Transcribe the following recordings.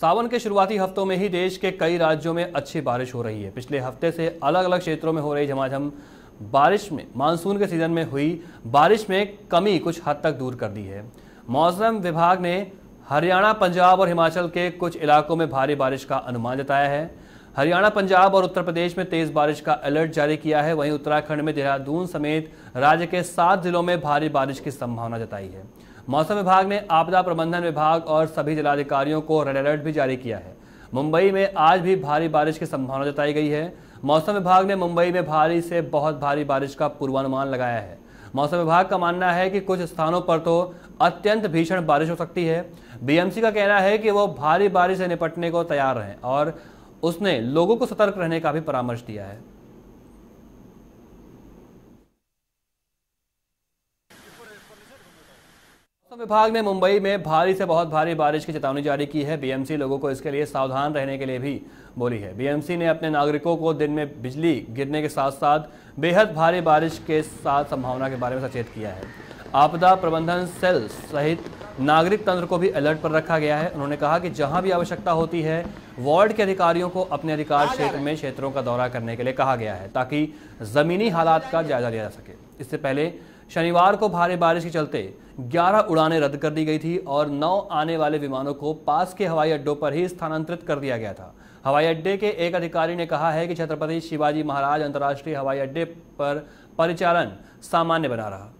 सावन के शुरुआती हफ्तों में ही देश के कई राज्यों में अच्छी बारिश हो रही है पिछले हफ्ते से अलग अलग क्षेत्रों में हो रही झमाझम बारिश में मानसून के सीजन में हुई बारिश में कमी कुछ हद तक दूर कर दी है मौसम विभाग ने हरियाणा पंजाब और हिमाचल के कुछ इलाकों में भारी बारिश का अनुमान जताया है हरियाणा पंजाब और उत्तर प्रदेश में तेज बारिश का अलर्ट जारी किया है वहीं उत्तराखंड में देहरादून समेत राज्य के सात जिलों में भारी बारिश की संभावना जताई है मौसम विभाग ने आपदा प्रबंधन विभाग और सभी जिलाधिकारियों को रेड अलर्ट भी जारी किया है मुंबई में आज भी भारी बारिश की संभावना जताई गई है मौसम विभाग ने मुंबई में भारी से बहुत भारी बारिश का पूर्वानुमान लगाया है मौसम विभाग का मानना है कि कुछ स्थानों पर तो अत्यंत भीषण बारिश हो सकती है बीएमसी का कहना है कि वो भारी बारिश से निपटने को तैयार रहें और उसने लोगों को सतर्क रहने का भी परामर्श दिया है मौसम विभाग ने मुंबई में भारी से बहुत भारी बारिश की चेतावनी जारी की है बीएमसी लोगों को इसके लिए सावधान रहने के लिए भी बोली है बीएमसी ने अपने नागरिकों को दिन में बिजली गिरने के साथ साथ बेहद भारी बारिश के साथ संभावना के बारे में सचेत किया है आपदा प्रबंधन सेल सहित नागरिक तंत्र को भी अलर्ट पर रखा गया है उन्होंने कहा कि जहां भी आवश्यकता होती है वार्ड के अधिकारियों को अपने अधिकार क्षेत्र में क्षेत्रों का दौरा करने के लिए कहा गया है ताकि जमीनी हालात का जायजा लिया जा सके इससे पहले शनिवार को भारी बारिश के चलते 11 उड़ानें रद्द कर दी गई थी और 9 आने वाले विमानों को पास के हवाई अड्डों पर ही स्थानांतरित कर दिया गया था हवाई अड्डे के एक अधिकारी ने कहा है कि छत्रपति शिवाजी महाराज अंतर्राष्ट्रीय हवाई अड्डे पर परिचालन सामान्य बना रहा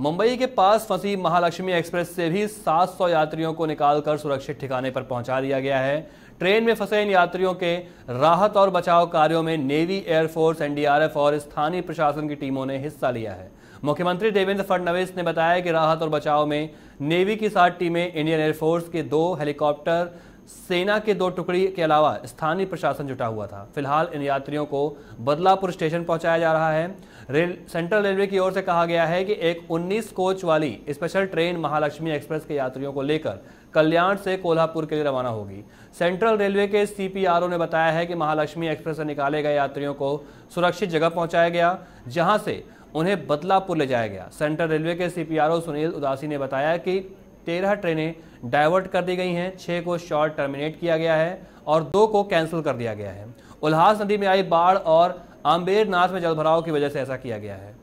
मुंबई के पास फंसी महालक्ष्मी एक्सप्रेस से भी 700 यात्रियों को निकालकर सुरक्षित ठिकाने पर पहुंचा दिया गया है ट्रेन में फंसे इन यात्रियों के राहत और बचाव कार्यों में नेवी एयरफोर्स एनडीआरएफ और स्थानीय प्रशासन की टीमों ने हिस्सा लिया है मुख्यमंत्री देवेंद्र फडणवीस ने बताया कि राहत और बचाव में नेवी की सात टीमें इंडियन एयरफोर्स के दो हेलीकॉप्टर सेना के दो टुकड़ी के अलावा स्थानीय प्रशासन जुटा हुआ था फिलहाल इन यात्रियों को बदलापुर स्टेशन पहुंचाया जा रहा है रेल सेंट्रल रेलवे की ओर से कहा गया है कि एक 19 कोच वाली स्पेशल ट्रेन महालक्ष्मी एक्सप्रेस के यात्रियों को लेकर कल्याण से कोल्हापुर के लिए रवाना होगी सेंट्रल रेलवे के सीपीआरओ ने बताया है कि महालक्ष्मी एक्सप्रेस से निकाले गए यात्रियों को सुरक्षित जगह पहुंचाया गया जहां से उन्हें बदलापुर ले जाया गया सेंट्रल रेलवे के सीपीआरओ सुनील उदासी ने बताया कि तेरह ट्रेनें डाइवर्ट कर दी गई हैं छः को शॉर्ट टर्मिनेट किया गया है और दो को कैंसिल कर दिया गया है उल्हास नदी में आई बाढ़ और आम्बेर नाथ में जलभराव की वजह से ऐसा किया गया है